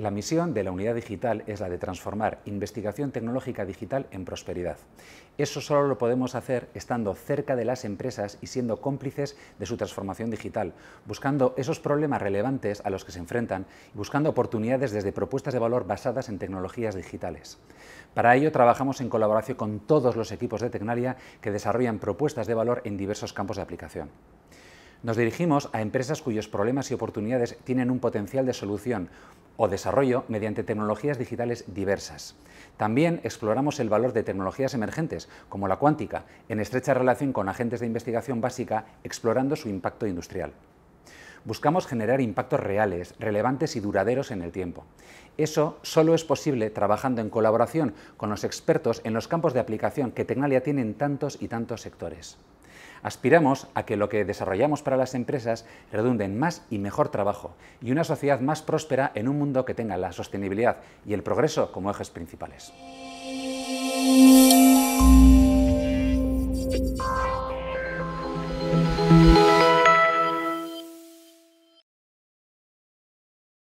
La misión de la unidad digital es la de transformar investigación tecnológica digital en prosperidad. Eso solo lo podemos hacer estando cerca de las empresas y siendo cómplices de su transformación digital, buscando esos problemas relevantes a los que se enfrentan y buscando oportunidades desde propuestas de valor basadas en tecnologías digitales. Para ello trabajamos en colaboración con todos los equipos de Tecnalia que desarrollan propuestas de valor en diversos campos de aplicación. Nos dirigimos a empresas cuyos problemas y oportunidades tienen un potencial de solución o desarrollo mediante tecnologías digitales diversas. También exploramos el valor de tecnologías emergentes, como la cuántica, en estrecha relación con agentes de investigación básica, explorando su impacto industrial. Buscamos generar impactos reales, relevantes y duraderos en el tiempo. Eso solo es posible trabajando en colaboración con los expertos en los campos de aplicación que Tecnalia tiene en tantos y tantos sectores. Aspiramos a que lo que desarrollamos para las empresas redunde en más y mejor trabajo y una sociedad más próspera en un mundo que tenga la sostenibilidad y el progreso como ejes principales.